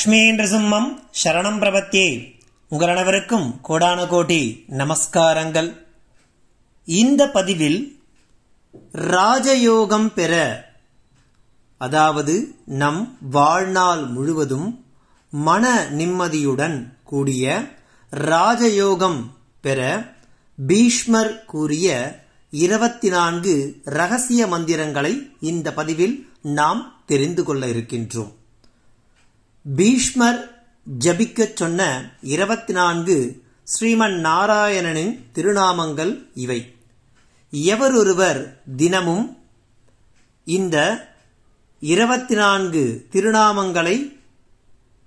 சிம்மம் சரணம் பிரபத்தியே உங்கள் அனைவருக்கும் கோடான கோடி நமஸ்காரங்கள் இந்த பதிவில் ராஜயோகம் பெற அதாவது நம் வாழ்நாள் முழுவதும் மன நிம்மதியுடன் கூடிய ராஜயோகம் பெற பீஷ்மர் கூறிய இருபத்தி நான்கு ரகசிய மந்திரங்களை இந்த பதிவில் நாம் தெரிந்து கொள்ள இருக்கின்றோம் பீஷ்மர் ஜபிக்கச் சொன்ன இருபத்தி நான்கு ஸ்ரீமன் நாராயணனின் திருநாமங்கள் இவை எவரொருவர் தினமும் இந்த இருபத்தி நான்கு திருநாமங்களை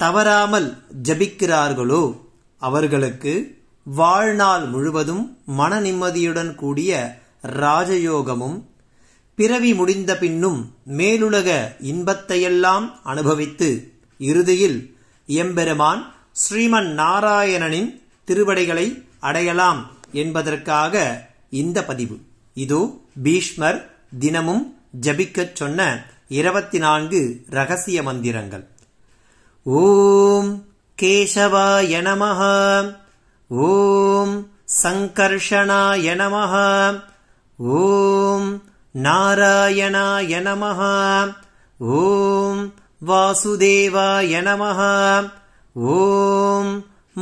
தவறாமல் ஜபிக்கிறார்களோ அவர்களுக்கு வாழ்நாள் முழுவதும் மன நிம்மதியுடன் கூடிய ராஜயோகமும் பிறவி முடிந்த பின்னும் மேலுலக இன்பத்தையெல்லாம் அனுபவித்து இறுதியில் எம்பெருமான் ஸ்ரீமன் நாராயணனின் திருவடைகளை அடையலாம் என்பதற்காக இந்த பதிவு இது பீஷ்மர் தினமும் ஜபிக்கச் சொன்ன இருபத்தி நான்கு ரகசிய மந்திரங்கள் ஓம் கேசவாய நம ஓம் சங்கர்ஷணாய நம ஓம் நாராயணாய நம ஓம் वासुदेवाय नमः ॐ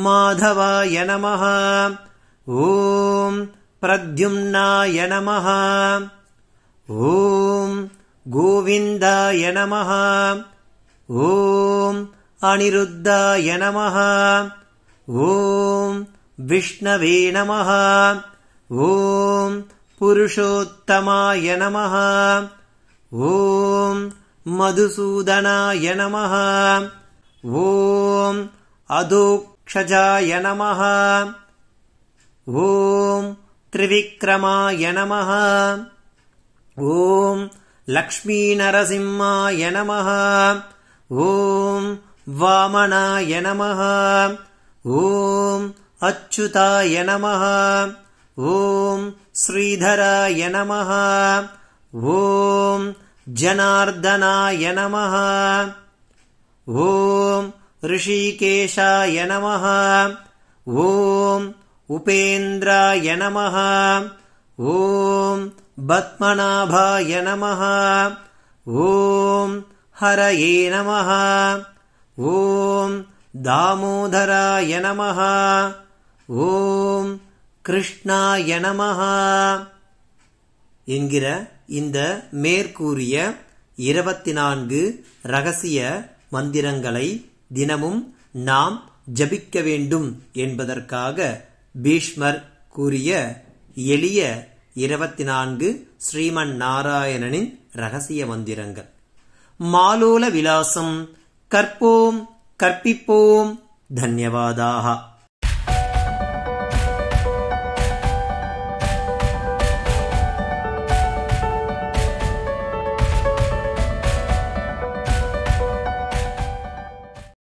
माधवाय नमः ॐ प्रद्युम्नाय नमः ॐ गोविन्दाय नमः ॐ अनिरुद्धाय नमः ॐ विष्णवे नमः ॐ पुरुषोत्तमाय नमः ॐ मधुसूदनाय नमः ॐ अधोक्षजाय नमः ॐ त्रिविक्रमाय नमः ॐ लक्ष्मीनरसिंहाय नमः ॐ वामनाय नमः ॐ अच्युताय नमः ॐ श्रीधराय नमः ॐ जनार्दनाय नमः ॐ ऋषिकेशाय नमः ॐ उपेन्द्राय नमः ॐ बद्मनाभाय नमः ॐ हरये नमः ॐ दामोदराय नमः ॐ कृष्णाय नमः என்கிற இந்த மேற்கூறிய இருபத்தி நான்கு ரகசிய மந்திரங்களை தினமும் நாம் ஜபிக்க வேண்டும் என்பதற்காக பீஷ்மர் கூறிய எளிய இருபத்தி நான்கு ஸ்ரீமன் நாராயணனின் ரகசிய மந்திரங்கள் மாலோல விலாசம் கற்போம் கற்பிப்போம் தன்யவாதாக